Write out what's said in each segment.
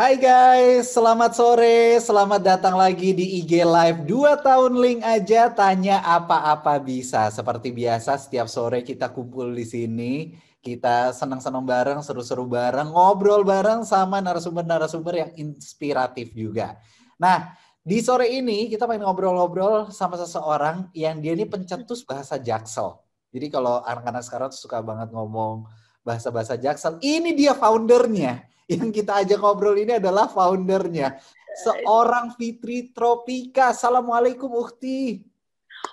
Hai guys, selamat sore. Selamat datang lagi di IG Live 2 tahun link aja tanya apa-apa bisa. Seperti biasa setiap sore kita kumpul di sini, kita senang-senang bareng, seru-seru bareng, ngobrol bareng sama narasumber-narasumber yang inspiratif juga. Nah, di sore ini kita pengen ngobrol-ngobrol sama seseorang yang dia ini pencetus bahasa Jaksel. Jadi kalau anak-anak sekarang suka banget ngomong bahasa-bahasa Jaksel, ini dia foundernya yang kita ajak ngobrol ini adalah foundernya. Seorang Fitri Tropika. Assalamualaikum Ukti.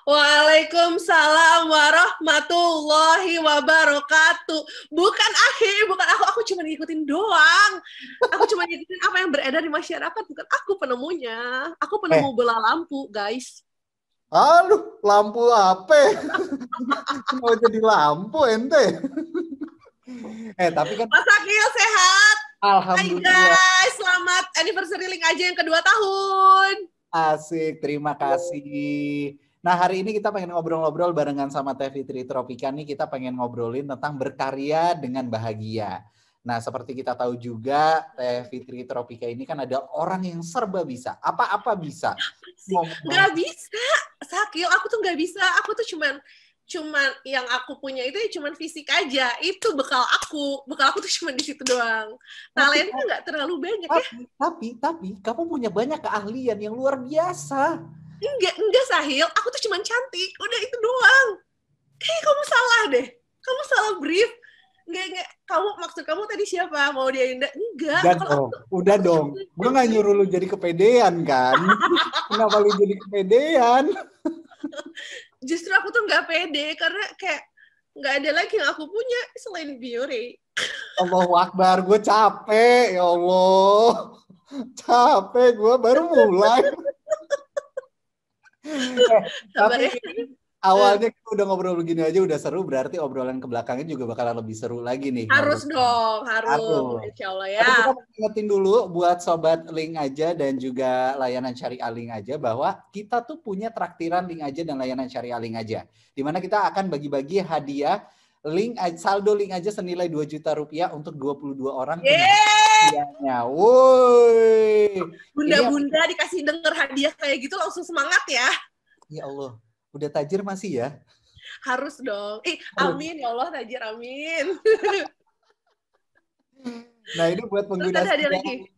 Waalaikumsalam warahmatullahi wabarakatuh. Bukan akhir, bukan aku, aku cuma ngikutin doang. Aku cuma ngikutin apa yang beredar di masyarakat, bukan aku penemunya. Aku penemu eh. bola lampu, guys. Aduh, lampu apa? Mau jadi lampu ente. eh, tapi kan Mas Akil sehat. Alhamdulillah. Hai guys, selamat anniversary link aja yang kedua tahun. Asik, terima kasih. Nah hari ini kita pengen ngobrol-ngobrol barengan sama Teh Fitri Tropika nih kita pengen ngobrolin tentang berkarya dengan bahagia. Nah, seperti kita tahu juga, Teh Fitri Tropika ini kan ada orang yang serba bisa. Apa-apa bisa. Gak bisa. Sakil, aku tuh gak bisa. Aku tuh cuman cuman yang aku punya itu ya cuman fisik aja itu bekal aku bekal aku tuh cuma di situ doang talentnya nggak terlalu banyak ya. tapi, ya tapi tapi kamu punya banyak keahlian yang luar biasa enggak enggak sahil aku tuh cuman cantik udah itu doang kayak kamu salah deh kamu salah brief Enggak, enggak. Kamu maksud kamu tadi siapa? Mau dia Indah? Enggak. Dan, kalau oh, udah aku dong. Gue gak nyuruh lu jadi kepedean kan. Kenapa lu jadi kepedean? justru aku tuh nggak pede karena kayak nggak ada lagi yang aku punya selain Biore. Allahu Akbar, gue capek ya Allah. Capek gue baru mulai. Ya. Eh, tapi awalnya kita udah ngobrol begini aja udah seru berarti obrolan ke belakangnya juga bakalan lebih seru lagi nih harus ngobrol. dong harus, harus. insya Allah ya Tapi kita ingetin dulu buat sobat link aja dan juga layanan syariah link aja bahwa kita tuh punya traktiran link aja dan layanan syariah link aja dimana kita akan bagi-bagi hadiah link saldo link aja senilai 2 juta rupiah untuk 22 orang. Iya, Woi. Bunda-bunda dikasih denger hadiah kayak gitu langsung semangat ya. Ya Allah. Udah tajir masih ya? Harus dong. Eh, amin ya Allah tajir amin. nah, ini buat pengguna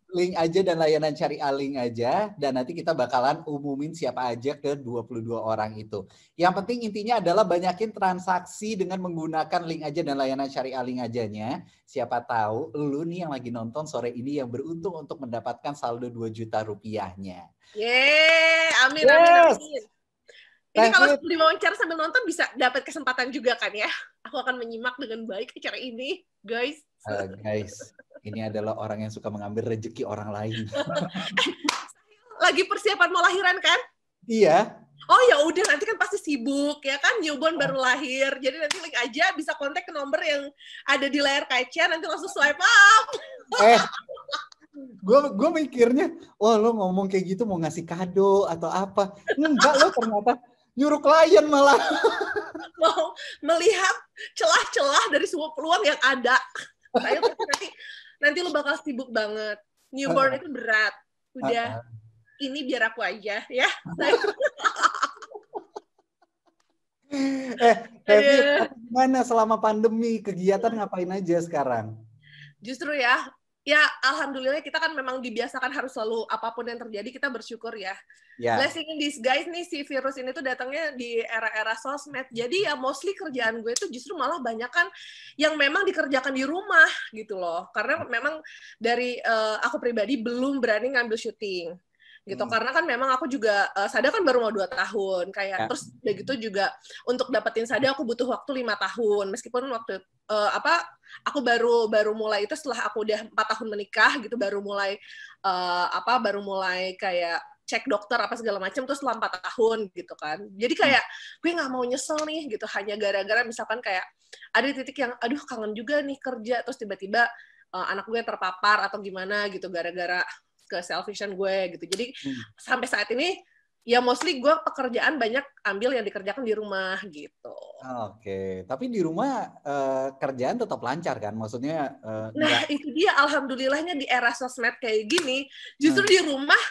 link aja dan layanan cari aling aja dan nanti kita bakalan umumin siapa aja ke 22 orang itu. Yang penting intinya adalah banyakin transaksi dengan menggunakan link aja dan layanan cari aling ajanya. Siapa tahu lu nih yang lagi nonton sore ini yang beruntung untuk mendapatkan saldo 2 juta rupiahnya. Yeay, amin yes. amin amin. Ini kalau sebelum diwawancara sambil nonton bisa dapat kesempatan juga kan ya. Aku akan menyimak dengan baik acara ini, guys. Uh, guys, ini adalah orang yang suka mengambil rezeki orang lain. Lagi persiapan mau lahiran kan? Iya. Oh ya udah nanti kan pasti sibuk ya kan newborn baru oh. lahir. Jadi nanti link aja bisa kontak ke nomor yang ada di layar kaca nanti langsung swipe up. Eh, gue gue mikirnya wah lo ngomong kayak gitu mau ngasih kado atau apa enggak lo ternyata nyuruh klien malah mau melihat celah-celah dari semua peluang yang ada nanti nanti lo bakal sibuk banget newborn ah. itu berat udah ah, ah. ini biar aku aja ya eh, eh yeah. gimana selama pandemi kegiatan iya. ngapain aja sekarang? Justru ya, ya alhamdulillah kita kan memang dibiasakan harus selalu apapun yang terjadi kita bersyukur ya. Yeah. Blessing in disguise nih si virus ini tuh datangnya di era-era sosmed. Jadi ya mostly kerjaan gue itu justru malah banyak kan yang memang dikerjakan di rumah gitu loh. Karena memang dari uh, aku pribadi belum berani ngambil syuting gitu hmm. karena kan memang aku juga uh, Sada kan baru mau dua tahun kayak ya. terus udah gitu juga untuk dapetin sadar aku butuh waktu lima tahun meskipun waktu uh, apa aku baru baru mulai itu setelah aku udah empat tahun menikah gitu baru mulai uh, apa baru mulai kayak cek dokter apa segala macam terus selama empat tahun gitu kan jadi hmm. kayak gue nggak mau nyesel nih gitu hanya gara-gara misalkan kayak ada titik yang aduh kangen juga nih kerja terus tiba-tiba uh, anak gue terpapar atau gimana gitu gara-gara ke selfishan gue gitu jadi hmm. sampai saat ini ya mostly gue pekerjaan banyak ambil yang dikerjakan di rumah gitu. Oke, okay. tapi di rumah uh, kerjaan tetap lancar kan? Maksudnya? Uh, nah enggak... itu dia, alhamdulillahnya di era sosmed kayak gini, justru hmm. di rumah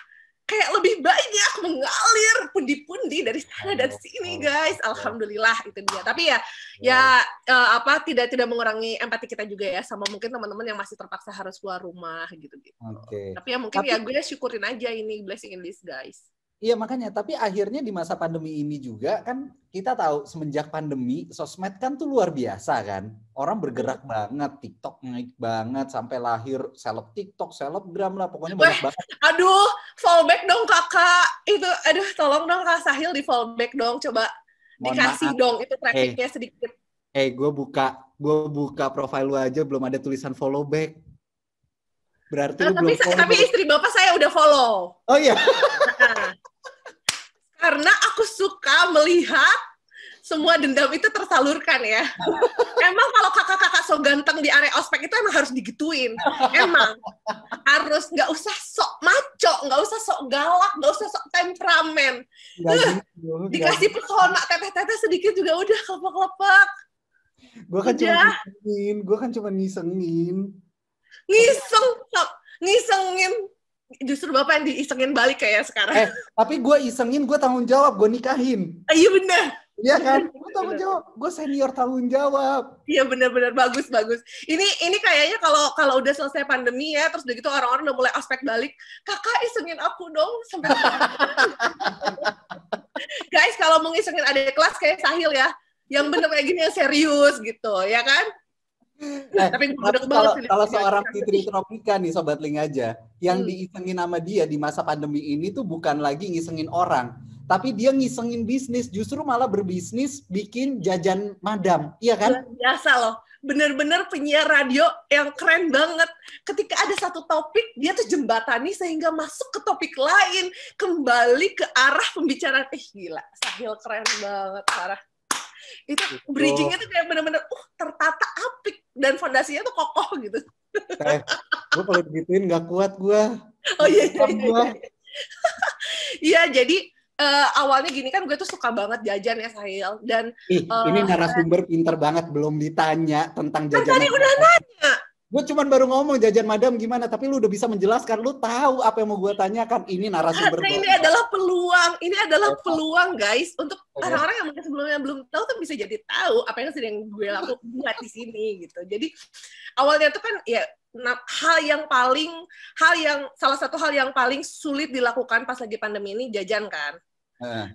kayak lebih banyak mengalir pundi-pundi dari sana dan sini guys alhamdulillah itu dia tapi ya ya eh, apa tidak tidak mengurangi empati kita juga ya sama mungkin teman-teman yang masih terpaksa harus keluar rumah gitu gitu okay. tapi ya mungkin tapi, ya gue syukurin aja ini blessing in this guys Iya makanya, tapi akhirnya di masa pandemi ini juga kan kita tahu semenjak pandemi sosmed kan tuh luar biasa kan. Orang bergerak banget, TikTok naik banget sampai lahir seleb TikTok, selebgram lah pokoknya banyak banget. Aduh, fallback dong kakak. Itu aduh tolong dong Kak Sahil di fallback dong coba Mohon dikasih maaf. dong itu eh. trafficnya hey, sedikit. Eh, hey, gue buka gue buka profil lu aja belum ada tulisan follow back. Berarti nah, lu tapi, belum follow. Tapi istri bapak saya udah follow. Oh iya. Karena aku suka melihat semua dendam itu tersalurkan ya. emang kalau kakak-kakak so ganteng di area ospek itu emang harus digituin. Emang harus nggak usah sok maco, nggak usah sok galak, nggak usah sok temperamen. Gak uh, gitu, gitu, dikasih pesona teteh-teteh sedikit juga udah kelepek-kelepek. Gue kan cuma ngisengin, gue kan cuma ngisengin. Ngiseng, ngisengin justru bapak yang diisengin balik kayak sekarang. Eh, tapi gue isengin, gue tanggung jawab, gue nikahin. Ah, iya bener. Iya kan? Gue tanggung jawab, gue senior tanggung jawab. Iya bener-bener bagus bagus. Ini ini kayaknya kalau kalau udah selesai pandemi ya, terus udah gitu orang-orang udah mulai aspek balik, kakak isengin aku dong sampai. Guys, kalau mau isengin ada kelas kayak Sahil ya, yang bener kayak gini yang serius gitu, ya kan? Eh, tapi tapi kalau, banget, kalau seorang Fitri Tropika nih Sobat Link aja, yang hmm. diisengin sama dia di masa pandemi ini tuh bukan lagi ngisengin orang, tapi dia ngisengin bisnis, justru malah berbisnis bikin jajan madam, iya kan? Biasa loh, bener-bener penyiar radio yang keren banget. Ketika ada satu topik, dia tuh jembatani sehingga masuk ke topik lain, kembali ke arah pembicaraan. Eh gila, Sahil keren banget, parah itu gitu. bridgingnya tuh kayak bener-bener uh tertata apik dan fondasinya tuh kokoh gitu eh, gue kalau begituin nggak kuat gue oh iya iya, iya. iya jadi uh, awalnya gini kan gue tuh suka banget jajan ya Sahil dan Ih, uh, ini eh, narasumber pinter banget belum ditanya tentang jajan kan tadi udah nanya Gue cuman baru ngomong jajan madam gimana, tapi lu udah bisa menjelaskan, lu tahu apa yang mau gue tanyakan. Ini narasumber. Karena ini adalah peluang, ini adalah peluang guys untuk orang-orang yang sebelumnya belum tahu tuh bisa jadi tahu apa yang sedang gue lakukan buat di sini gitu. Jadi awalnya tuh kan ya hal yang paling hal yang salah satu hal yang paling sulit dilakukan pas lagi pandemi ini jajan kan.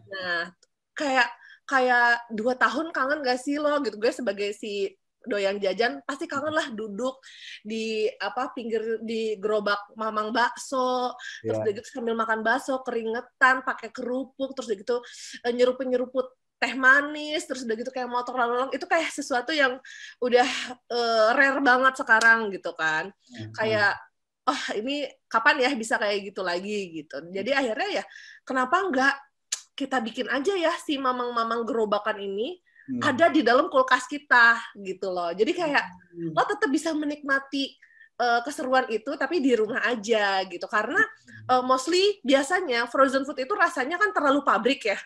Nah, kayak kayak dua tahun kangen gak sih lo gitu gue sebagai si doyan jajan pasti kangen lah duduk di apa pinggir di gerobak mamang bakso yeah. terus iya. udah gitu sambil makan bakso keringetan pakai kerupuk terus udah gitu nyeruput eh, nyeruput teh manis terus udah gitu kayak motor lalu-lalang itu kayak sesuatu yang udah uh, rare banget sekarang gitu kan mm-hmm. kayak oh ini kapan ya bisa kayak gitu lagi gitu jadi akhirnya ya kenapa enggak kita bikin aja ya si mamang-mamang gerobakan ini hmm. ada di dalam kulkas kita gitu loh. Jadi kayak hmm. lo tetap bisa menikmati uh, keseruan itu tapi di rumah aja gitu. Karena uh, mostly biasanya frozen food itu rasanya kan terlalu pabrik ya.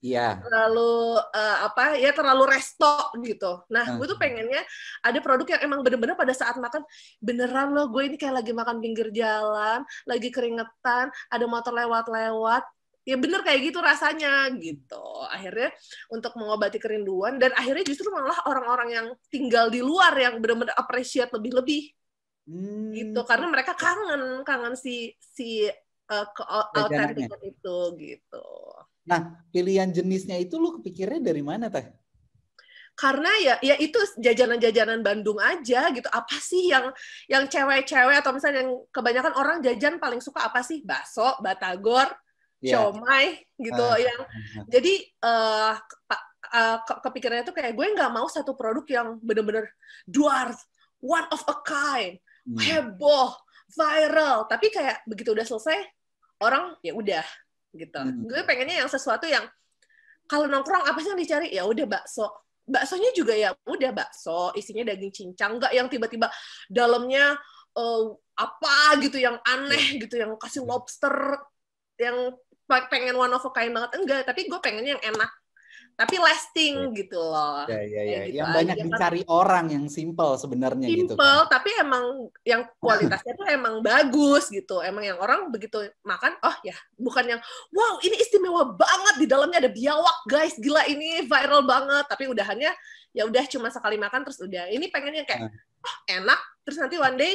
Iya. Terlalu uh, apa ya terlalu resto gitu. Nah, hmm. gue tuh pengennya ada produk yang emang bener-bener pada saat makan beneran loh gue ini kayak lagi makan pinggir jalan, lagi keringetan, ada motor lewat-lewat, ya bener kayak gitu rasanya gitu akhirnya untuk mengobati kerinduan dan akhirnya justru malah orang-orang yang tinggal di luar yang benar-benar appreciate lebih-lebih hmm. gitu karena mereka kangen kangen si si uh, itu gitu nah pilihan jenisnya itu lu kepikirnya dari mana teh karena ya ya itu jajanan-jajanan Bandung aja gitu apa sih yang yang cewek-cewek atau misalnya yang kebanyakan orang jajan paling suka apa sih bakso batagor yeah. siomay gitu uh, yang iya, iya. jadi uh, uh, ke kepikirannya tuh kayak gue nggak mau satu produk yang bener-bener dwarf one of a kind hmm. heboh viral tapi kayak begitu udah selesai orang ya udah gitu hmm. gue pengennya yang sesuatu yang kalau nongkrong apa sih yang dicari ya udah bakso baksonya juga ya udah bakso isinya daging cincang nggak yang tiba-tiba dalamnya uh, apa gitu yang aneh iya. gitu yang kasih lobster yang pengen one of a kind banget enggak tapi gue pengennya yang enak tapi lasting yeah. gitu loh yeah, yeah. ya. Gitu yang aja. banyak dicari kan. orang yang simple sebenarnya gitu kan. simple, gitu simple kan. tapi emang yang kualitasnya tuh emang bagus gitu emang yang orang begitu makan oh ya bukan yang wow ini istimewa banget di dalamnya ada biawak guys gila ini viral banget tapi udahannya ya udah cuma sekali makan terus udah ini pengen yang kayak nah. oh, enak terus nanti one day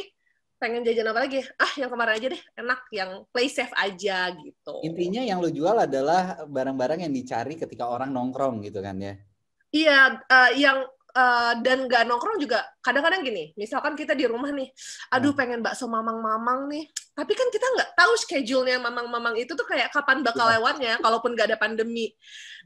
pengen jajan apa lagi? Ah, yang kemarin aja deh, enak, yang play safe aja gitu. Intinya yang lo jual adalah barang-barang yang dicari ketika orang nongkrong gitu kan ya? Iya, uh, yang uh, dan gak nongkrong juga kadang-kadang gini, misalkan kita di rumah nih, aduh hmm. pengen bakso mamang-mamang nih, tapi kan kita nggak tahu schedule-nya mamang-mamang itu tuh kayak kapan bakal iya. lewatnya kalaupun nggak ada pandemi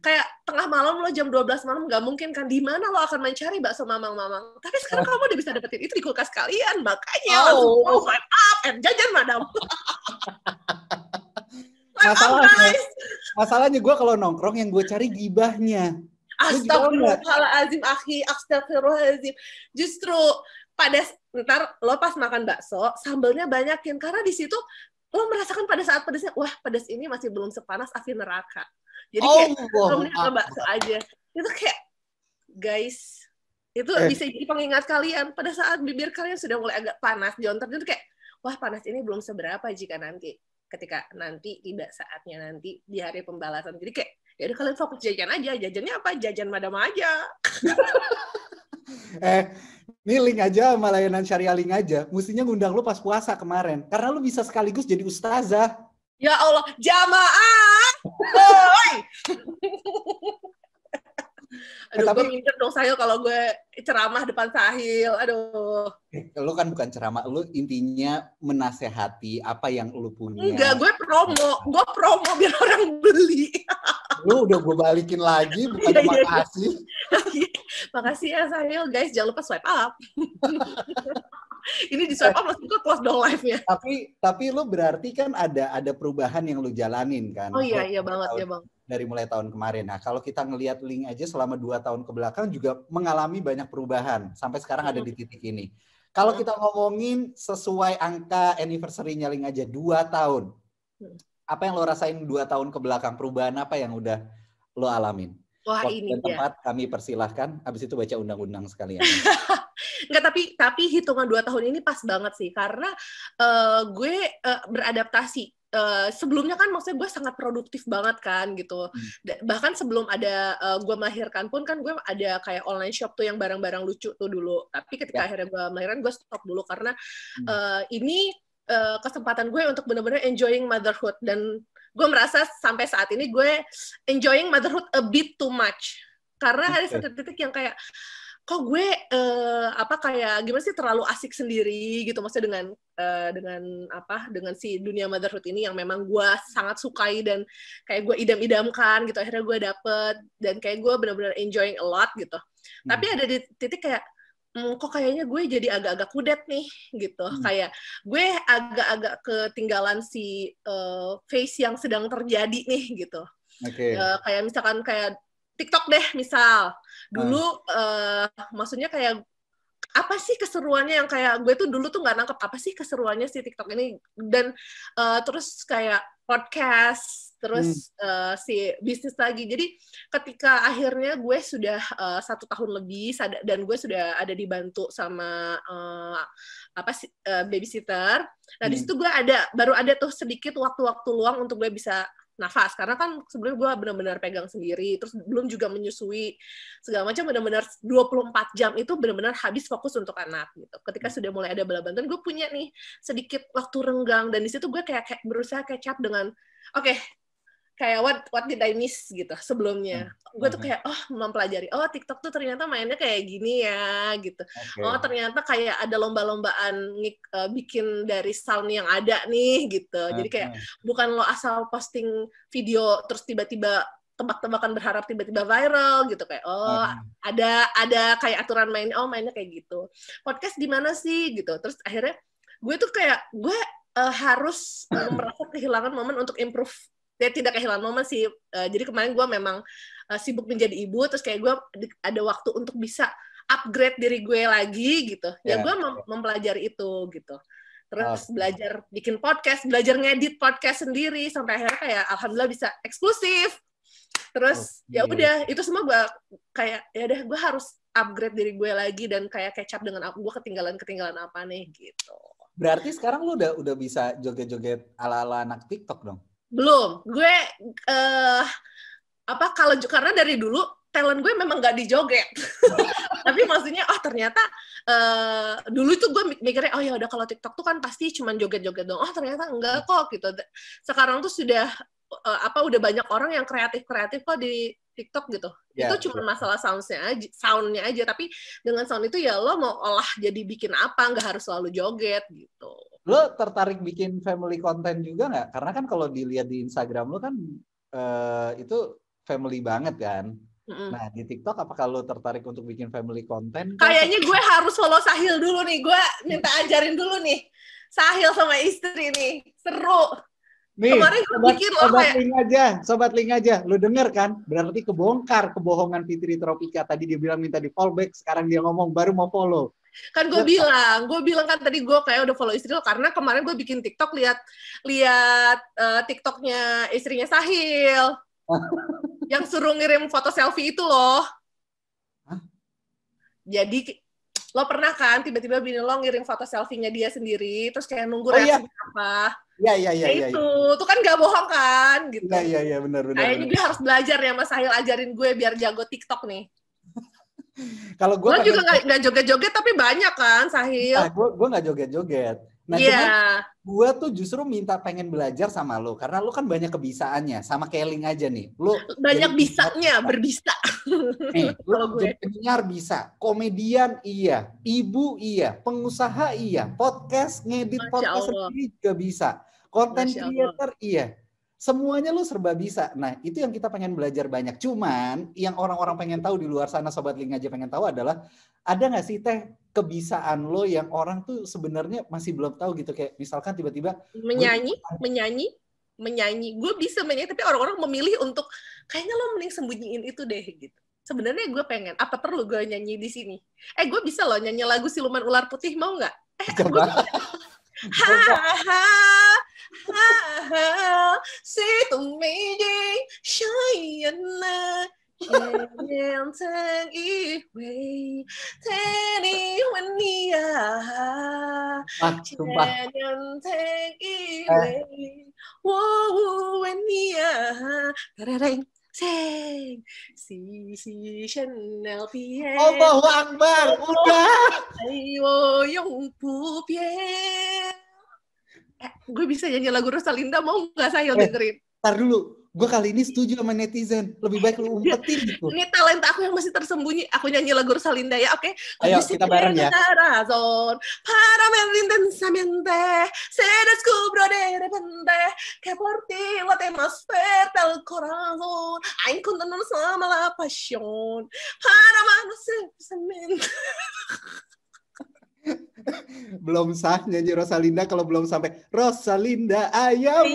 kayak tengah malam lo jam 12 malam nggak mungkin kan di mana lo akan mencari bakso mamang-mamang tapi sekarang iya. kamu udah bisa dapetin itu di kulkas kalian makanya oh. langsung swipe up and jajan madam masalahnya guys. masalahnya gue kalau nongkrong yang gue cari gibahnya Astagfirullahaladzim, akhi, astagfirullahaladzim. Justru pada ntar lo pas makan bakso sambelnya banyakin karena di situ lo merasakan pada saat pedasnya wah pedas ini masih belum sepanas api neraka jadi oh, kayak wow. lo makan bakso aja itu kayak guys itu eh. bisa jadi pengingat kalian pada saat bibir kalian sudah mulai agak panas jontor itu kayak wah panas ini belum seberapa jika nanti ketika nanti tidak saatnya nanti di hari pembalasan jadi kayak ya udah kalian fokus jajan aja jajannya apa jajan madam aja eh, ini link aja sama layanan syariah link aja. Mestinya ngundang lu pas puasa kemarin. Karena lu bisa sekaligus jadi ustazah. Ya Allah, jamaah! Woi! Eh, Aduh, tapi... gue minder dong saya kalau gue ceramah depan Sahil. Aduh lu kan bukan ceramah, lu intinya menasehati apa yang lu punya. Enggak, gue promo, gue promo biar orang beli. lu udah gue balikin lagi, bukan ya, makasih. Ya, ya. makasih ya Sahil, guys, jangan lupa swipe up. Ini di swipe up langsung ke close dong live-nya. Tapi tapi lu berarti kan ada ada perubahan yang lu jalanin kan. Oh iya iya banget tahun, ya Bang. Dari mulai tahun kemarin. Nah, kalau kita ngelihat link aja selama dua tahun kebelakang juga mengalami banyak perubahan sampai sekarang hmm. ada di titik ini. Kalau iya. kita ngomongin sesuai angka anniversary-nya aja, dua tahun. Hmm. Apa yang lo rasain dua tahun ke belakang? Perubahan apa yang udah lo alamin? Wah, Waktu ini dan tempat ya. kami persilahkan, habis itu baca undang-undang sekalian. Enggak, tapi tapi hitungan dua tahun ini pas banget sih, karena uh, gue uh, beradaptasi Uh, sebelumnya kan maksudnya gue sangat produktif banget kan gitu hmm. bahkan sebelum ada uh, gue melahirkan pun kan gue ada kayak online shop tuh yang barang-barang lucu tuh dulu tapi ketika yeah. akhirnya gue melahirkan gue stop dulu karena hmm. uh, ini uh, kesempatan gue untuk benar-benar enjoying motherhood dan gue merasa sampai saat ini gue enjoying motherhood a bit too much karena ada satu titik yang kayak kok gue uh, apa kayak gimana sih terlalu asik sendiri gitu maksudnya dengan uh, dengan apa dengan si dunia motherhood ini yang memang gue sangat sukai dan kayak gue idam-idamkan gitu akhirnya gue dapet dan kayak gue benar-benar enjoying a lot gitu hmm. tapi ada di titik kayak hmm, kok kayaknya gue jadi agak-agak kudet nih gitu hmm. kayak gue agak-agak ketinggalan si uh, face yang sedang terjadi nih gitu okay. uh, kayak misalkan kayak TikTok deh misal dulu uh. maksudnya kayak apa sih keseruannya yang kayak gue tuh dulu tuh nggak nangkep apa sih keseruannya si TikTok ini dan uh, terus kayak podcast terus hmm. uh, si bisnis lagi jadi ketika akhirnya gue sudah uh, satu tahun lebih dan gue sudah ada dibantu sama uh, apa sih uh, babysitter nah hmm. di situ gue ada baru ada tuh sedikit waktu-waktu luang untuk gue bisa nafas karena kan sebelum gue benar-benar pegang sendiri terus belum juga menyusui segala macam benar-benar 24 jam itu benar-benar habis fokus untuk anak gitu ketika hmm. sudah mulai ada bala bantuan gue punya nih sedikit waktu renggang dan di situ gue kayak, kayak berusaha kecap dengan oke okay, kayak what what did I miss gitu sebelumnya. Hmm. Gue tuh hmm. kayak oh mempelajari oh TikTok tuh ternyata mainnya kayak gini ya gitu. Okay. Oh ternyata kayak ada lomba-lombaan uh, bikin dari sound yang ada nih gitu. Hmm, Jadi kayak hmm. bukan lo asal posting video terus tiba-tiba tebak-tebakan berharap tiba-tiba viral gitu kayak oh hmm. ada ada kayak aturan main oh mainnya kayak gitu. Podcast di mana sih gitu. Terus akhirnya gue tuh kayak gue uh, harus eh, merasa kehilangan momen untuk improve dia tidak kehilangan momen sih uh, jadi kemarin gue memang uh, sibuk menjadi ibu terus kayak gue ada waktu untuk bisa upgrade diri gue lagi gitu ya yeah. gue mem mempelajari itu gitu terus oh. belajar bikin podcast belajar ngedit podcast sendiri sampai akhirnya kayak alhamdulillah bisa eksklusif terus oh, ya udah itu semua gue kayak ya udah gue harus upgrade diri gue lagi dan kayak kecap dengan aku gue ketinggalan ketinggalan apa nih gitu berarti sekarang lu udah udah bisa joget-joget ala ala anak TikTok dong belum gue uh, apa kalau karena dari dulu talent gue memang gak dijoget tapi maksudnya oh ternyata uh, dulu tuh gue mikirnya oh ya udah kalau TikTok tuh kan pasti cuman joget-joget dong oh ternyata enggak kok gitu sekarang tuh sudah uh, apa udah banyak orang yang kreatif kreatif kok di TikTok gitu. Yeah, itu cuma yeah. masalah soundnya aja, soundnya aja. Tapi dengan sound itu ya lo mau olah jadi bikin apa, nggak harus selalu joget gitu. Lo tertarik bikin family content juga nggak? Karena kan kalau dilihat di Instagram lo kan uh, itu family banget kan. Nah di TikTok apakah lo tertarik untuk bikin family content? Kayaknya gue harus follow Sahil dulu nih. Gue minta ajarin dulu nih. Sahil sama istri nih seru Nih, kemarin gue sobat, pikir sobat ya? link aja, sobat link aja. Lu denger kan? Berarti kebongkar kebohongan Fitri Tropika. Tadi dia bilang minta di fallback, sekarang dia ngomong baru mau follow. Kan gue bilang, gue bilang kan tadi gue kayak udah follow istri lo karena kemarin gue bikin TikTok lihat lihat uh, eh, TikToknya istrinya Sahil. yang suruh ngirim foto selfie itu loh. Hah? Jadi lo pernah kan tiba-tiba bini lo ngirim foto selfie-nya dia sendiri terus kayak nunggu oh, iya. apa Iya, iya, iya. ya, itu. Ya, ya. tuh kan gak bohong kan? Gitu. Iya, iya, iya. Benar, benar. Kayaknya gue harus belajar ya Mas Sahil. Ajarin gue biar jago TikTok nih. Kalau gue... juga nggak joget-joget tapi banyak kan, Sahil? Nah, gue, gue nggak joget-joget. Nah, yeah. gue tuh justru minta pengen belajar sama lo karena lo kan banyak kebisaannya, sama Keling aja nih. Lo banyak bisanya, berbisa. Nih, eh, lo gue. penyiar bisa, komedian iya, ibu iya, pengusaha iya, podcast ngedit Masya podcast Allah. sendiri juga bisa, konten creator iya semuanya lo serba bisa. Nah, itu yang kita pengen belajar banyak. Cuman, yang orang-orang pengen tahu di luar sana, Sobat Link aja pengen tahu adalah, ada nggak sih teh kebisaan lo yang orang tuh sebenarnya masih belum tahu gitu? Kayak misalkan tiba-tiba... Menyanyi, gue... menyanyi, menyanyi. Gue bisa menyanyi, tapi orang-orang memilih untuk, kayaknya lo mending sembunyiin itu deh, gitu. Sebenarnya gue pengen, apa perlu gue nyanyi di sini? Eh, gue bisa loh nyanyi lagu Siluman Ular Putih, mau nggak? Eh, Coba. Gue... Ha, ha, sẽ tùng mi đi sai nhân là em thang y quay thế đi huân đi à nhân thang y quay wow huân đi à Seng Si si Chanel Pierre Allahu Akbar Udah Ayo yung pu Pierre eh, gue bisa nyanyi lagu Rosalinda mau nggak saya eh, dengerin tar dulu gue kali ini setuju sama netizen lebih baik lu umpetin gitu ini talenta aku yang masih tersembunyi aku nyanyi lagu Rosalinda ya oke okay? ayo kita bareng ya Razon para melintas samente, sedes cubro de repente que por ti la temas perta sama la pasión para manusia samente. belum sah nyanyi Rosalinda kalau belum sampai Rosalinda ayam.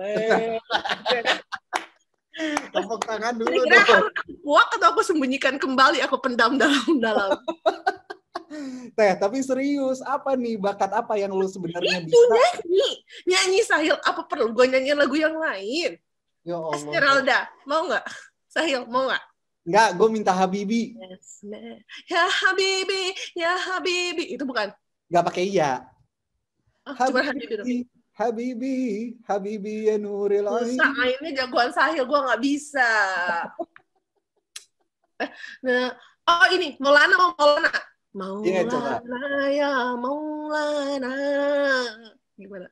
Iya, Tepuk tangan dulu Kira dong. Buak atau aku sembunyikan kembali, aku pendam dalam-dalam. Teh, tapi serius, apa nih bakat apa yang lu sebenarnya bisa? nyanyi. Nyanyi Sahil, apa perlu gue nyanyi lagu yang lain? Ya Allah. Esmeralda, mau nggak? Sahil, mau nggak? Enggak, gue minta Habibi. Yes, ya Habibi, ya Habibi. Itu bukan? Enggak pakai iya. Oh, Habibi, Habibi, Habibi, Habibi ya Nuril ini jagoan sahil, gue gak bisa. Eh, nah, oh ini, Maulana mau Maulana. Iya, Maulana ya, ya Maulana. Gimana?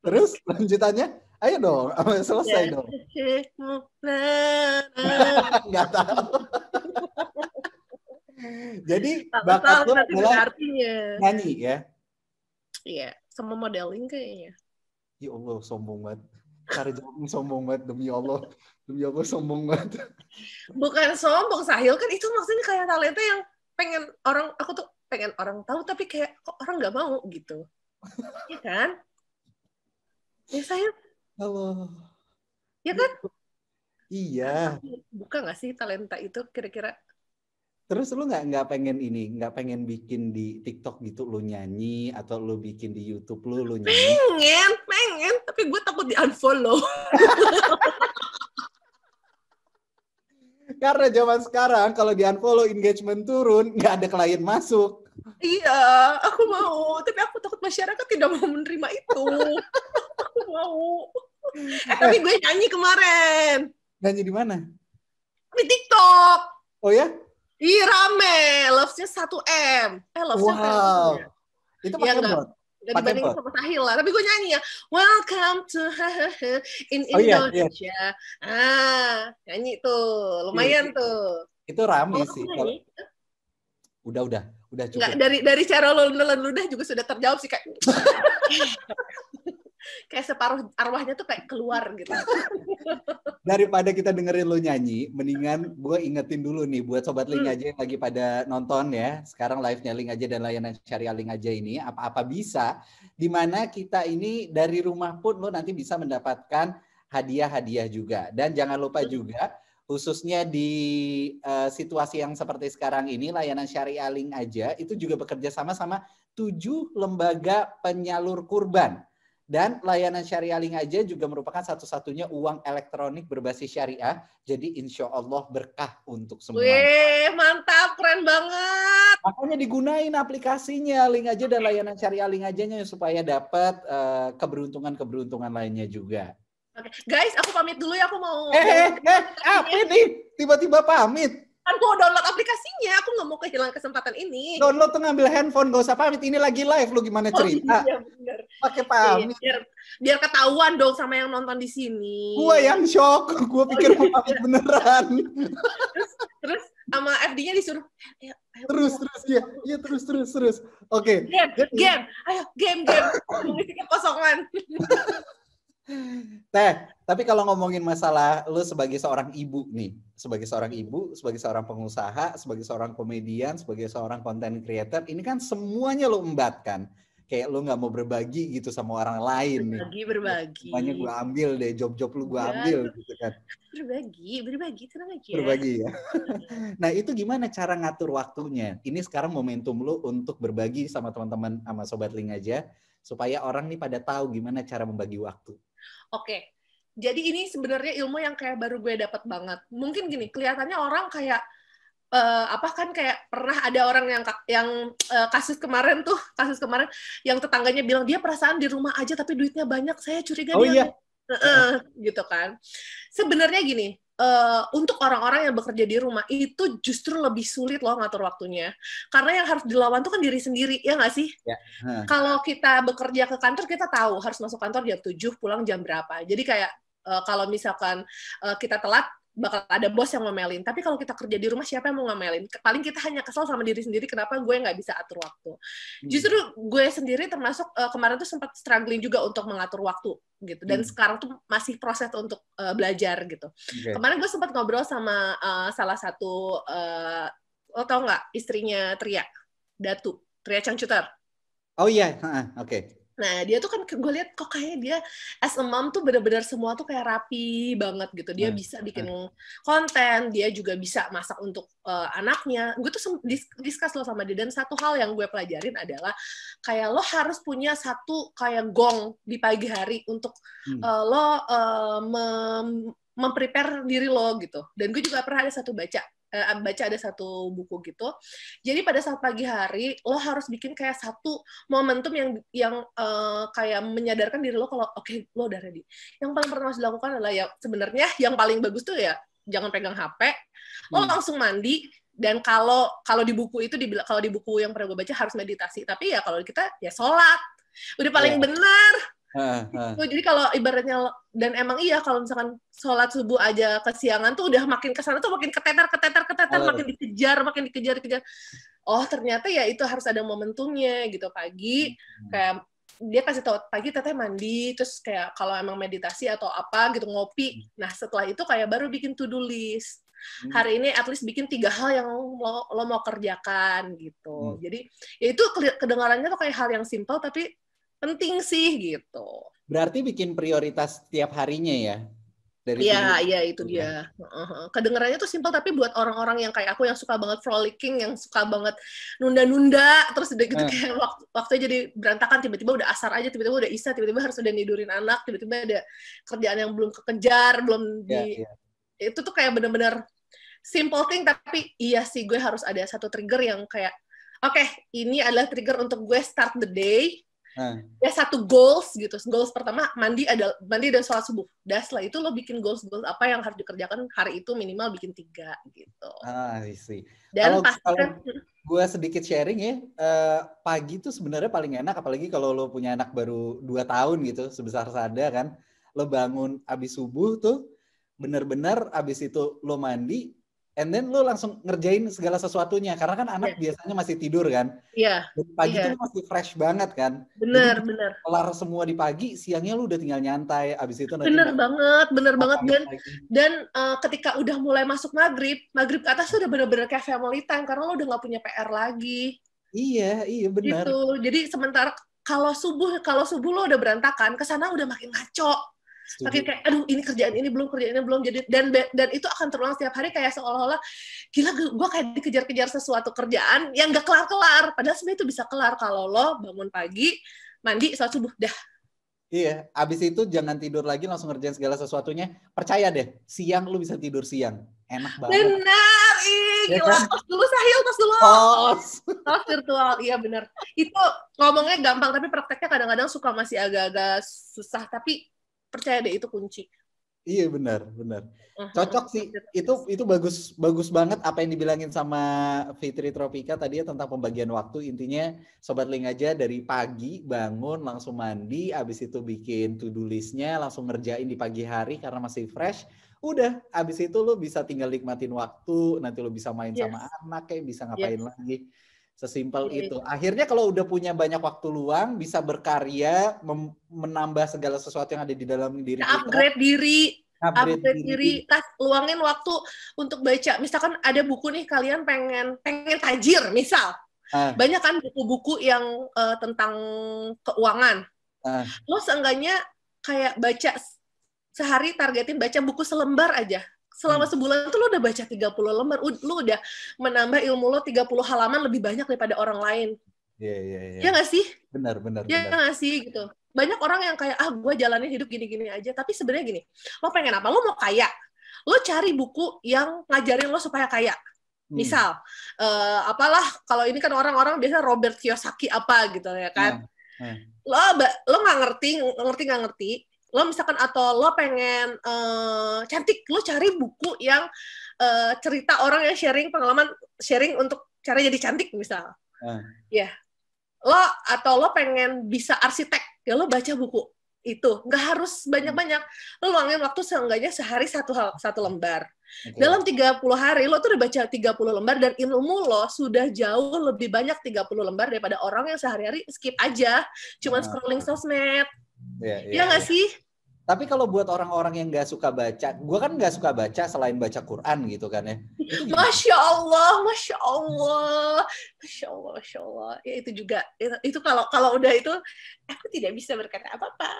Terus lanjutannya? Ayo dong, selesai ya, dong. Nggak tahu. Jadi bakat lo mulai nyanyi ya? Iya, sama modeling kayaknya. Ya Allah, sombong banget. Cari jawaban sombong banget demi Allah. Demi Allah sombong banget. Bukan sombong, Sahil kan itu maksudnya kayak talenta yang pengen orang aku tuh pengen orang tahu tapi kayak kok orang nggak mau gitu. Iya kan? Ya Sahil, Allah. Ya kan? Iya. iya. Buka nggak sih talenta itu kira-kira? Terus lu nggak nggak pengen ini, nggak pengen bikin di TikTok gitu lu nyanyi atau lu bikin di YouTube lu lu nyanyi? Pengen, pengen, tapi gue takut di unfollow. Karena zaman sekarang kalau di unfollow engagement turun, nggak ada klien masuk. Iya, aku mau, tapi aku takut masyarakat tidak mau menerima itu. aku mau eh, tapi gue nyanyi kemarin. Nyanyi di mana? Di TikTok. Oh ya? Ih iya, rame, love lovesnya 1 m. Eh love-nya wow. M. Itu iya, pakai ya, bot. Gak dibandingin sama Sahil lah. Tapi gue nyanyi ya. Welcome to in oh, Indonesia. Iya, iya. Ah, nyanyi tuh. Lumayan iya, iya. tuh. Itu rame oh, sih. Kalau... Udah, udah. Udah cukup. Nggak, dari dari cara lo leludah juga sudah terjawab sih kayak. kayak separuh arwahnya tuh kayak keluar gitu. Daripada kita dengerin lo nyanyi, mendingan gue ingetin dulu nih buat sobat link hmm. aja yang lagi pada nonton ya. Sekarang live-nya link aja dan layanan syariah link aja ini apa-apa bisa dimana kita ini dari rumah pun lo nanti bisa mendapatkan hadiah-hadiah juga. Dan jangan lupa hmm. juga khususnya di uh, situasi yang seperti sekarang ini layanan syariah link aja itu juga bekerja sama sama tujuh lembaga penyalur kurban dan layanan syariah link aja juga merupakan satu-satunya uang elektronik berbasis syariah. Jadi insya Allah berkah untuk semua. Wih, mantap, keren banget. Makanya digunain aplikasinya link aja dan layanan syariah link aja supaya dapat uh, keberuntungan-keberuntungan lainnya juga. Oke, okay. guys, aku pamit dulu ya. Aku mau. Eh, eh, eh apa ah, ini? Tiba-tiba pamit kan gue download aplikasinya aku nggak mau kehilangan kesempatan ini download tuh ngambil handphone gak usah pamit ini lagi live lu gimana oh, cerita oh, iya, bener. pakai pamit iya, biar, biar ketahuan dong sama yang nonton di sini gue yang shock gue pikir oh, iya, pamit iya. beneran terus terus sama FD-nya disuruh terus terus ya iya terus terus terus oke okay. game Jadi, game ayo game game mengisi kekosongan Teh, tapi kalau ngomongin masalah lu sebagai seorang ibu nih, sebagai seorang ibu, sebagai seorang pengusaha, sebagai seorang komedian, sebagai seorang konten creator, ini kan semuanya lo embat kan? Kayak lo nggak mau berbagi gitu sama orang lain. Berbagi, nih. berbagi. Semuanya gue ambil deh, job-job lo gue iya, ambil gitu kan. Berbagi, berbagi, tenang aja. Berbagi ya. nah itu gimana cara ngatur waktunya? Ini sekarang momentum lo untuk berbagi sama teman-teman, sama Sobat Link aja. Supaya orang nih pada tahu gimana cara membagi waktu. Oke, jadi ini sebenarnya ilmu yang kayak baru gue dapat banget mungkin gini kelihatannya orang kayak uh, apa kan kayak pernah ada orang yang yang uh, kasus kemarin tuh kasus kemarin yang tetangganya bilang dia perasaan di rumah aja tapi duitnya banyak saya curiga oh, dia iya. gitu kan sebenarnya gini Eh, untuk orang-orang yang bekerja di rumah itu justru lebih sulit loh ngatur waktunya. Karena yang harus dilawan tuh kan diri sendiri, ya nggak sih? Ya. Hmm. Kalau kita bekerja ke kantor, kita tahu harus masuk kantor jam 7, pulang jam berapa. Jadi kayak uh, kalau misalkan uh, kita telat, bakal ada bos yang ngomelin. Tapi kalau kita kerja di rumah siapa yang mau ngomelin? Paling kita hanya kesel sama diri sendiri kenapa gue nggak bisa atur waktu. Hmm. Justru gue sendiri termasuk uh, kemarin tuh sempat struggling juga untuk mengatur waktu gitu. Dan hmm. sekarang tuh masih proses untuk uh, belajar gitu. Okay. Kemarin gue sempat ngobrol sama uh, salah satu uh, lo tau nggak istrinya Tria Datu Tria Cangcuter. Oh iya, oke. Okay Nah, dia tuh kan gue lihat kok kayaknya dia as a mom tuh bener-bener semua tuh kayak rapi banget gitu. Dia hmm. bisa nah, bikin nah. konten, dia juga bisa masak untuk uh, anaknya. Gue tuh diskus loh sama dia dan satu hal yang gue pelajarin adalah kayak lo harus punya satu kayak gong di pagi hari untuk hmm. uh, lo uh, mem memprepare diri lo gitu. Dan gue juga pernah ada satu baca uh, baca ada satu buku gitu. Jadi pada saat pagi hari lo harus bikin kayak satu momentum yang yang uh, kayak menyadarkan diri lo kalau oke okay, lo udah ready. Yang paling pertama harus dilakukan adalah ya sebenarnya yang paling bagus tuh ya jangan pegang HP. Lo hmm. langsung mandi dan kalau kalau di buku itu dibilang kalau di buku yang pernah gue baca harus meditasi. Tapi ya kalau kita ya sholat udah paling oh. Iya. benar gitu. Jadi kalau ibaratnya dan emang iya kalau misalkan sholat subuh aja kesiangan tuh udah makin kesana tuh makin keteter keteter keteter makin dikejar makin dikejar kejar. Oh ternyata ya itu harus ada momentumnya gitu pagi hmm. kayak dia kasih tahu pagi teteh mandi terus kayak kalau emang meditasi atau apa gitu ngopi. Hmm. Nah setelah itu kayak baru bikin to do list. Hmm. hari ini at least bikin tiga hal yang lo, lo mau kerjakan gitu. Hmm. Jadi ya itu kedengarannya tuh kayak hal yang simpel tapi penting sih gitu. Berarti bikin prioritas setiap harinya ya? Dari iya, iya itu dia. Iya. Kedengarannya tuh simpel tapi buat orang-orang yang kayak aku yang suka banget frolicking, yang suka banget nunda-nunda, terus udah gitu uh. kayak waktu waktunya jadi berantakan tiba-tiba udah asar aja, tiba-tiba udah isa, tiba-tiba harus udah nidurin anak, tiba-tiba ada kerjaan yang belum kekejar, belum yeah, di yeah. itu tuh kayak bener-bener simple thing tapi iya sih gue harus ada satu trigger yang kayak oke, okay, ini adalah trigger untuk gue start the day Nah. ya satu goals gitu goals pertama mandi ada mandi dan sholat subuh das setelah itu lo bikin goals goals apa yang harus dikerjakan hari itu minimal bikin tiga gitu ah isi dan kalau, kalau gue sedikit sharing ya uh, pagi tuh sebenarnya paling enak apalagi kalau lo punya anak baru dua tahun gitu sebesar sadar kan lo bangun abis subuh tuh bener-bener abis itu lo mandi and then lu langsung ngerjain segala sesuatunya karena kan anak yeah. biasanya masih tidur kan iya yeah. pagi yeah. tuh masih fresh banget kan bener Jadi, bener kelar semua di pagi siangnya lu udah tinggal nyantai abis itu bener banget bener banget dan dan uh, ketika udah mulai masuk maghrib maghrib ke atas tuh udah bener-bener kayak family time karena lu udah nggak punya PR lagi iya iya bener gitu jadi sementara kalau subuh kalau subuh lo udah berantakan ke sana udah makin ngaco Makin kayak aduh ini kerjaan ini belum kerjaan ini belum jadi dan dan itu akan terulang setiap hari kayak seolah-olah gila gue kayak dikejar-kejar sesuatu kerjaan yang gak kelar-kelar. Padahal sebenarnya itu bisa kelar kalau lo bangun pagi, mandi, sholat subuh, dah Iya, abis itu jangan tidur lagi langsung ngerjain segala sesuatunya. Percaya deh, siang lu bisa tidur siang. Enak banget. Benar, ih, ya gila. Kan? Tos dulu Sahil, tos dulu. Tos. Tos virtual, iya benar. Itu ngomongnya gampang, tapi prakteknya kadang-kadang suka masih agak-agak susah. Tapi percaya deh itu kunci iya benar benar cocok sih itu itu bagus bagus banget apa yang dibilangin sama Fitri Tropika tadi ya tentang pembagian waktu intinya sobat link aja dari pagi bangun langsung mandi abis itu bikin to do listnya langsung ngerjain di pagi hari karena masih fresh udah abis itu lo bisa tinggal nikmatin waktu nanti lo bisa main yes. sama anak kayak bisa ngapain yes. lagi Sesimpel yeah. Iya. itu. Akhirnya kalau udah punya banyak waktu luang, bisa berkarya, menambah segala sesuatu yang ada di dalam diri kita. Upgrade diri, upgrade, upgrade diri, diri. luangin waktu untuk baca. Misalkan ada buku nih kalian pengen pengen tajir, misal. Uh. Banyak kan buku-buku yang uh, tentang keuangan. Uh. Lo seenggaknya kayak baca sehari targetin baca buku selembar aja selama hmm. sebulan tuh lo udah baca 30 lembar, lo udah menambah ilmu lo 30 halaman lebih banyak daripada orang lain. Iya, iya, iya. Iya nggak sih? Benar, benar. Iya nggak sih gitu. Banyak orang yang kayak, ah gue jalannya hidup gini-gini aja. Tapi sebenarnya gini, lo pengen apa? Lo mau kaya. Lo cari buku yang ngajarin lo supaya kaya. Hmm. Misal, hmm. uh, apalah kalau ini kan orang-orang biasa Robert Kiyosaki apa gitu ya kan. Hmm. Hmm. Lo lo nggak ngerti, ngerti nggak ngerti, lo misalkan atau lo pengen uh, cantik lo cari buku yang uh, cerita orang yang sharing pengalaman sharing untuk cara jadi cantik misal uh. Ah. ya yeah. lo atau lo pengen bisa arsitek ya lo baca buku itu nggak harus banyak-banyak lo luangin waktu seenggaknya sehari satu hal satu lembar okay. dalam 30 hari lo tuh udah baca 30 lembar dan ilmu lo sudah jauh lebih banyak 30 lembar daripada orang yang sehari-hari skip aja cuman ah. scrolling sosmed Iya yeah, iya nggak yeah, yeah. sih? Tapi kalau buat orang-orang yang nggak suka baca, gue kan nggak suka baca selain baca Quran gitu kan ya. Masya Allah, masya Allah, masya Allah, masya Allah. Ya itu juga itu, kalau kalau udah itu aku tidak bisa berkata apa-apa.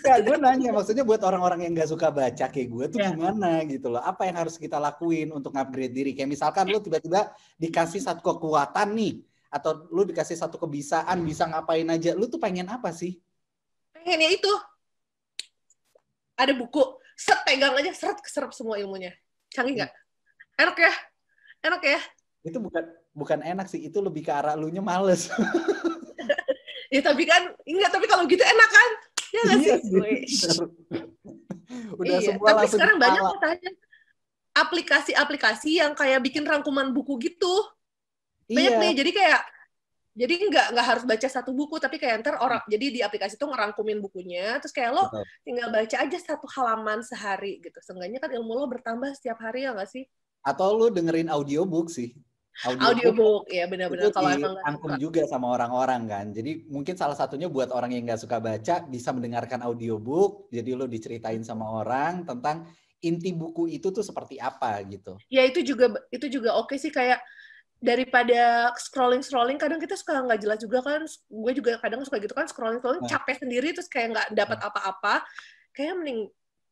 Ya, gue nanya maksudnya buat orang-orang yang nggak suka baca kayak gue tuh ya. gimana gitu loh? Apa yang harus kita lakuin untuk upgrade diri? Kayak misalkan lo tiba-tiba dikasih satu kekuatan nih, atau lu dikasih satu kebisaan bisa ngapain aja, lu tuh pengen apa sih? pengennya itu ada buku set aja seret keserap semua ilmunya canggih nggak enak ya enak ya itu bukan bukan enak sih itu lebih ke arah lu nya males ya tapi kan enggak tapi kalau gitu enak kan ya nggak iya, sih udah iya, semua tapi sekarang banyak banyak katanya aplikasi-aplikasi yang kayak bikin rangkuman buku gitu banyak iya. nih jadi kayak jadi nggak nggak harus baca satu buku tapi kayak ntar orang hmm. jadi di aplikasi tuh ngerangkumin bukunya terus kayak lo tinggal baca aja satu halaman sehari gitu seenggaknya kan ilmu lo bertambah setiap hari ya nggak sih atau lo dengerin audiobook sih audiobook, audiobook ya benar-benar kalau emang rangkum juga sama orang-orang kan jadi mungkin salah satunya buat orang yang nggak suka baca bisa mendengarkan audiobook jadi lo diceritain sama orang tentang inti buku itu tuh seperti apa gitu ya itu juga itu juga oke sih kayak daripada scrolling scrolling kadang kita suka nggak jelas juga kan gue juga kadang suka gitu kan scrolling scrolling nah. capek sendiri terus kayak nggak dapat nah. apa-apa kayak mending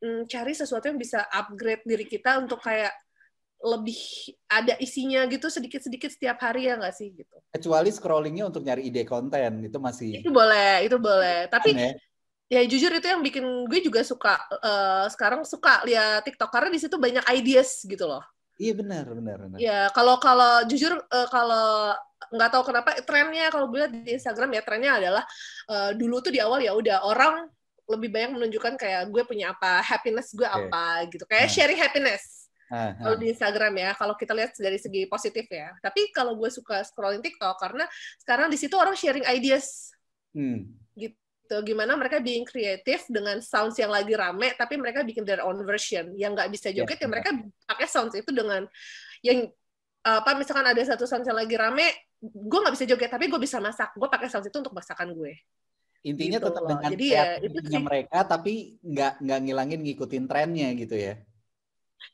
mm, cari sesuatu yang bisa upgrade diri kita untuk kayak lebih ada isinya gitu sedikit-sedikit setiap hari ya nggak sih gitu. Kecuali scrollingnya untuk nyari ide konten itu masih. Itu boleh, itu boleh. Kan Tapi Aneh. Ya? ya jujur itu yang bikin gue juga suka uh, sekarang suka lihat TikTok karena di situ banyak ideas gitu loh. Iya benar benar. benar. Ya kalau kalau jujur uh, kalau nggak tahu kenapa trennya kalau gue lihat di Instagram ya trennya adalah uh, dulu tuh di awal ya udah orang lebih banyak menunjukkan kayak gue punya apa happiness gue okay. apa gitu kayak nah. sharing happiness nah, kalau di Instagram ya kalau kita lihat dari segi positif ya tapi kalau gue suka scrolling TikTok karena sekarang di situ orang sharing ideas hmm. gitu gitu gimana mereka being kreatif dengan sounds yang lagi rame tapi mereka bikin their own version yang nggak bisa iya, joget yeah. ya iya. mereka pakai sounds itu dengan yang apa misalkan ada satu sounds yang lagi rame gue nggak bisa joget tapi gue bisa masak gue pakai sounds itu untuk masakan gue intinya gitu tetap dengan jadi ya itu sih. mereka tapi nggak nggak ngilangin ngikutin trennya gitu ya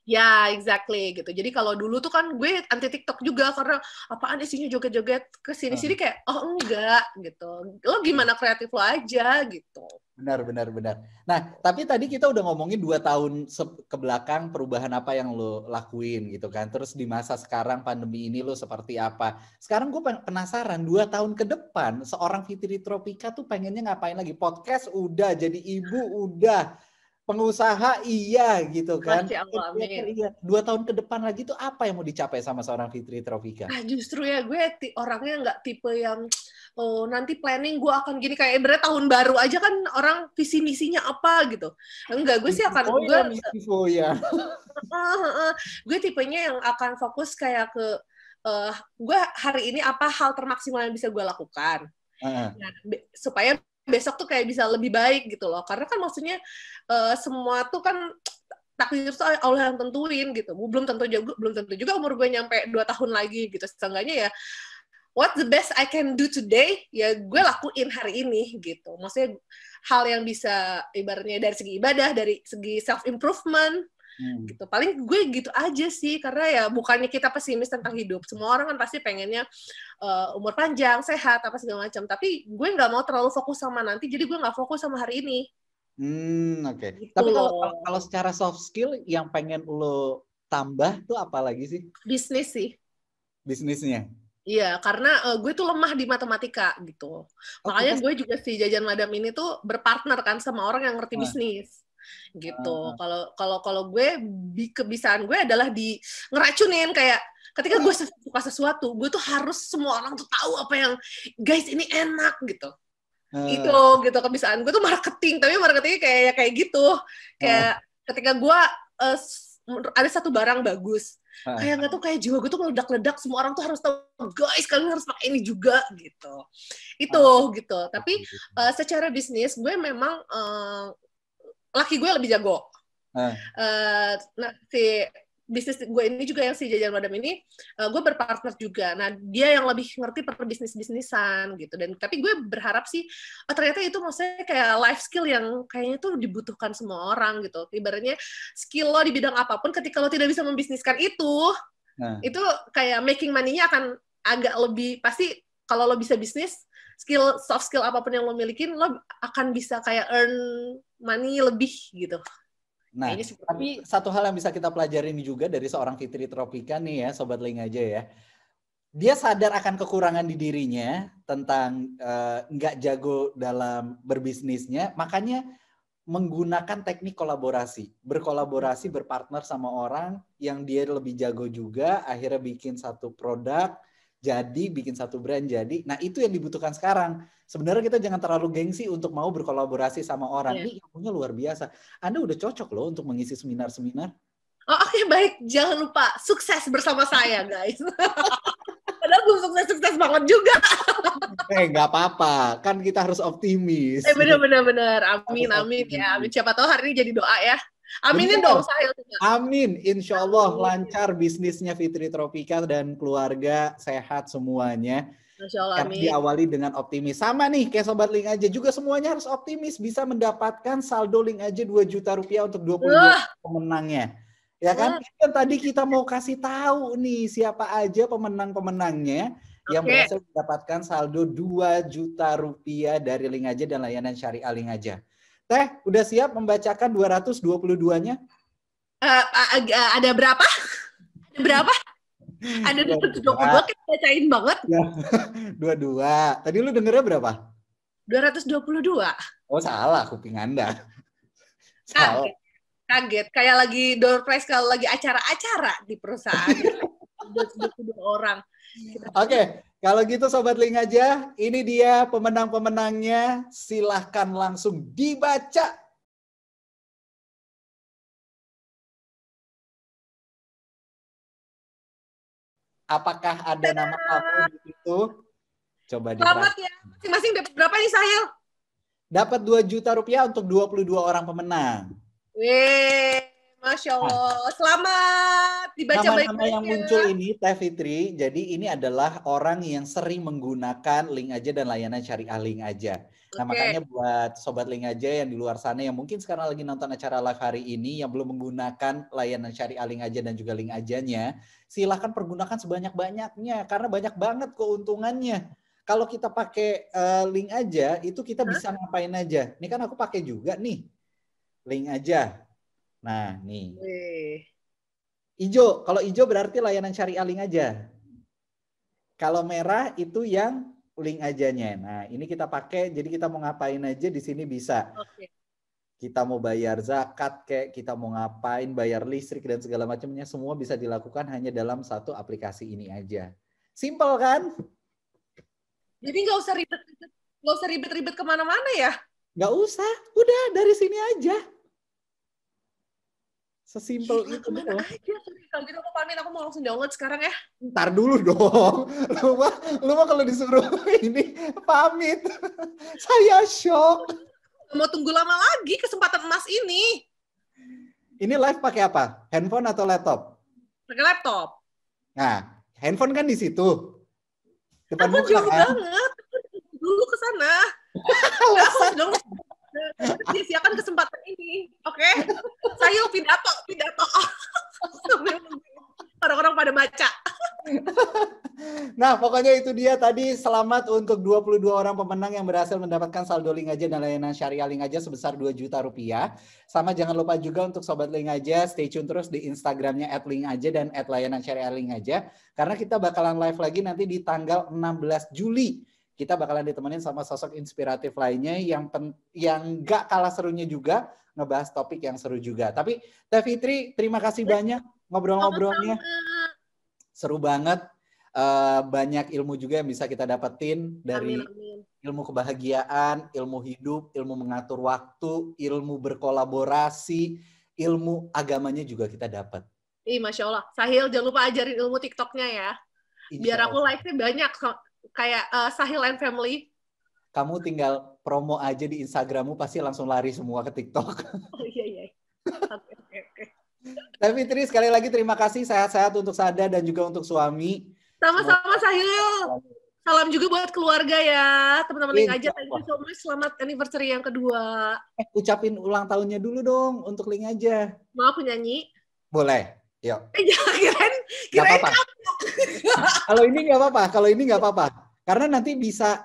Ya, yeah, exactly gitu. Jadi kalau dulu tuh kan gue anti TikTok juga karena apaan isinya joget-joget ke sini-sini hmm. kayak oh enggak gitu. Lo gimana kreatif lo aja gitu. Benar, benar, benar. Nah, tapi tadi kita udah ngomongin dua tahun ke belakang perubahan apa yang lo lakuin gitu kan. Terus di masa sekarang pandemi ini lo seperti apa. Sekarang gue penasaran dua tahun ke depan seorang Fitri Tropika tuh pengennya ngapain lagi? Podcast udah, jadi ibu udah pengusaha iya gitu kan. Masya Allah, amin. Iya. Dua tahun ke depan lagi tuh apa yang mau dicapai sama seorang Fitri Trofika? Nah, justru ya gue orangnya nggak tipe yang oh, nanti planning gue akan gini kayak berarti tahun baru aja kan orang visi misinya apa gitu. Enggak, gue sih akan oh, gue ya, ya. gue tipenya yang akan fokus kayak ke uh, eh, gue hari ini apa hal termaksimal yang bisa gue lakukan. Uh ah. -huh. Nah, supaya besok tuh kayak bisa lebih baik gitu loh karena kan maksudnya uh, semua tuh kan takdir tuh Allah yang tentuin gitu belum tentu juga belum tentu juga umur gue nyampe dua tahun lagi gitu setengahnya ya what the best I can do today ya gue lakuin hari ini gitu maksudnya hal yang bisa ibaratnya dari segi ibadah dari segi self improvement hmm. gitu paling gue gitu aja sih karena ya bukannya kita pesimis tentang hidup semua orang kan pasti pengennya uh, umur panjang sehat apa segala macam tapi gue nggak mau terlalu fokus sama nanti jadi gue nggak fokus sama hari ini hmm oke okay. gitu tapi kalau kalau secara soft skill yang pengen lo tambah tuh apa lagi sih bisnis sih bisnisnya Iya, karena uh, gue tuh lemah di matematika gitu. Oh, Makanya gue juga sih jajan madam ini tuh berpartner kan sama orang yang ngerti nah. bisnis gitu. Kalau uh. kalau kalau gue kebiasaan gue adalah di ngeracunin kayak ketika gue suka sesuatu, gue tuh harus semua orang tuh tahu apa yang guys ini enak gitu. Uh. Itu gitu kebiasaan gue tuh marketing, tapi marketingnya kayak ya kayak gitu. Kayak uh. ketika gue uh, ada satu barang bagus, kayak nggak tuh kayak jiwa gue tuh meledak-ledak, semua orang tuh harus tahu guys kalian harus pakai ini juga gitu. Itu gitu. Tapi uh, secara bisnis gue memang uh, laki gue lebih jago. Uh. Uh, nah si bisnis gue ini juga yang si jajan madam ini uh, gue berpartner juga nah dia yang lebih ngerti per bisnis bisnisan gitu dan tapi gue berharap sih oh, ternyata itu maksudnya kayak life skill yang kayaknya tuh dibutuhkan semua orang gitu ibaratnya skill lo di bidang apapun ketika lo tidak bisa membisniskan itu nah. itu kayak making money-nya akan agak lebih pasti kalau lo bisa bisnis skill soft skill apapun yang lo milikin lo akan bisa kayak earn money lebih gitu Nah, Kayaknya tapi gitu. satu hal yang bisa kita pelajari ini juga dari seorang Fitri Tropika nih ya, Sobat Ling aja ya. Dia sadar akan kekurangan di dirinya tentang eh, nggak uh, jago dalam berbisnisnya, makanya menggunakan teknik kolaborasi, berkolaborasi, berpartner sama orang yang dia lebih jago juga, akhirnya bikin satu produk, jadi bikin satu brand jadi nah itu yang dibutuhkan sekarang sebenarnya kita jangan terlalu gengsi untuk mau berkolaborasi sama orang yeah. ini ilmunya luar biasa anda udah cocok loh untuk mengisi seminar-seminar oh, oke okay, baik jangan lupa sukses bersama saya guys padahal belum sukses-sukses banget juga eh nggak apa-apa kan kita harus optimis eh benar-benar amin amin ya amin siapa tahu hari ini jadi doa ya Aminin dong Amin, insya Allah Amin. lancar bisnisnya Fitri Tropika dan keluarga sehat semuanya. Masya Allah, amin. Diawali dengan optimis. Sama nih kayak Sobat Link aja. Juga semuanya harus optimis. Bisa mendapatkan saldo Link aja 2 juta rupiah untuk 22 uh. pemenangnya. Ya kan? Uh. Dan tadi kita mau kasih tahu nih siapa aja pemenang-pemenangnya okay. yang berhasil mendapatkan saldo 2 juta rupiah dari Link aja dan layanan syariah Link aja. Teh, udah siap membacakan 222-nya? Uh, uh, ada berapa? ada berapa? Ada 222 kita bacain banget. Ya, dua dua. Tadi lu dengernya berapa? 222. Oh, salah kuping Anda. Salah. Kaget. Kaget. Kayak lagi door prize kalau lagi acara-acara di perusahaan. 222 orang. Iya. Oke, okay. kalau gitu sobat link aja, ini dia pemenang-pemenangnya. Silahkan langsung dibaca. Apakah ada nama kamu di situ? Coba dibaca. Selamat ya. Masing-masing dapat berapa nih Sahil? Dapat 2 juta rupiah untuk 22 orang pemenang. Wih, Masya Allah. Selamat dibaca Nama-nama yang ya. muncul ini Teh Fitri, jadi ini adalah orang yang sering menggunakan link aja dan layanan cari ah link aja. Okay. Nah, makanya buat sobat link aja yang di luar sana yang mungkin sekarang lagi nonton acara live hari ini yang belum menggunakan layanan syariah link aja dan juga link ajanya, silahkan pergunakan sebanyak-banyaknya karena banyak banget keuntungannya kalau kita pakai uh, link aja itu kita huh? bisa ngapain aja. Ini kan aku pakai juga nih. Link aja. Nah, nih. Wih. Ijo, kalau ijo berarti layanan syariah link aja. Kalau merah itu yang link ajanya. Nah, ini kita pakai jadi kita mau ngapain aja di sini bisa. Okay. Kita mau bayar zakat kayak kita mau ngapain, bayar listrik dan segala macamnya semua bisa dilakukan hanya dalam satu aplikasi ini aja. Simple kan? Jadi nggak usah ribet nggak usah ribet-ribet kemana-mana ya? Nggak usah, udah dari sini aja. Sesimpel Gila, itu kemana aja kalau gitu aku pamit aku mau langsung download sekarang ya ntar dulu dong lu mah lu mah kalau disuruh ini pamit saya shock mau tunggu lama lagi kesempatan emas ini ini live pakai apa handphone atau laptop pakai laptop nah handphone kan di situ depan aku kan. jauh banget dulu ke sana aku Siapkan kesempatan ini, oke? Okay? Saya pidato, pidato. Orang-orang pada baca. nah, pokoknya itu dia tadi selamat untuk 22 orang pemenang yang berhasil mendapatkan saldo link aja dan layanan syariah link aja sebesar 2 juta rupiah. Sama jangan lupa juga untuk sobat link aja stay tune terus di Instagramnya at link aja dan at layanan syariah link aja. Karena kita bakalan live lagi nanti di tanggal 16 Juli kita bakalan ditemenin sama sosok inspiratif lainnya yang pen, yang gak kalah serunya juga ngebahas topik yang seru juga. Tapi Teh Fitri, terima kasih banyak ngobrol-ngobrolnya. Seru banget. Uh, banyak ilmu juga yang bisa kita dapetin dari ilmu kebahagiaan, ilmu hidup, ilmu mengatur waktu, ilmu berkolaborasi, ilmu agamanya juga kita dapat. Ih, masya Allah. Sahil, jangan lupa ajarin ilmu TikToknya ya. Biar aku like-nya banyak kayak uh, Sahil and Family. Kamu tinggal promo aja di Instagrammu pasti langsung lari semua ke TikTok. Oh iya iya. Oke oke. Tapi Tri sekali lagi terima kasih sehat-sehat untuk Sada dan juga untuk suami. Sama-sama Sahil. Salam juga buat keluarga ya, teman-teman yang aja. Thank you so Selamat anniversary yang kedua. Eh, ucapin ulang tahunnya dulu dong untuk link aja. Mau aku nyanyi? Boleh. Iya. Eh, kirain kirain apa -apa. Kalau ini nggak apa-apa, kalau ini nggak apa-apa. Karena nanti bisa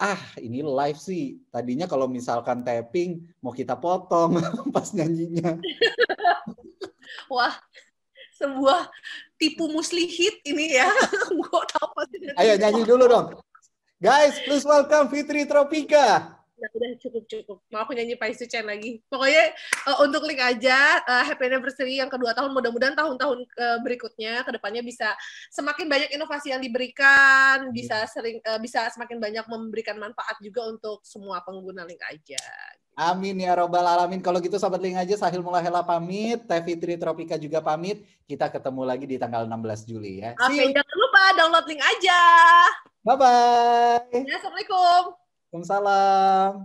ah ini live sih. Tadinya kalau misalkan tapping mau kita potong pas nyanyinya. Wah, sebuah tipu muslihit ini ya. Ayo nyanyi dulu dong. Guys, please welcome Fitri Tropika udah, udah cukup cukup. Mau aku nyanyi Paisu Chen lagi. Pokoknya uh, untuk link aja uh, happy anniversary yang kedua tahun mudah-mudahan tahun-tahun uh, berikutnya kedepannya bisa semakin banyak inovasi yang diberikan, iya. bisa sering uh, bisa semakin banyak memberikan manfaat juga untuk semua pengguna link aja. Amin ya robbal alamin. Kalau gitu sahabat link aja Sahil Mulahela pamit, Teh Fitri Tropika juga pamit. Kita ketemu lagi di tanggal 16 Juli ya. Oke, jangan lupa download link aja. Bye bye. Assalamualaikum. Waalaikumsalam.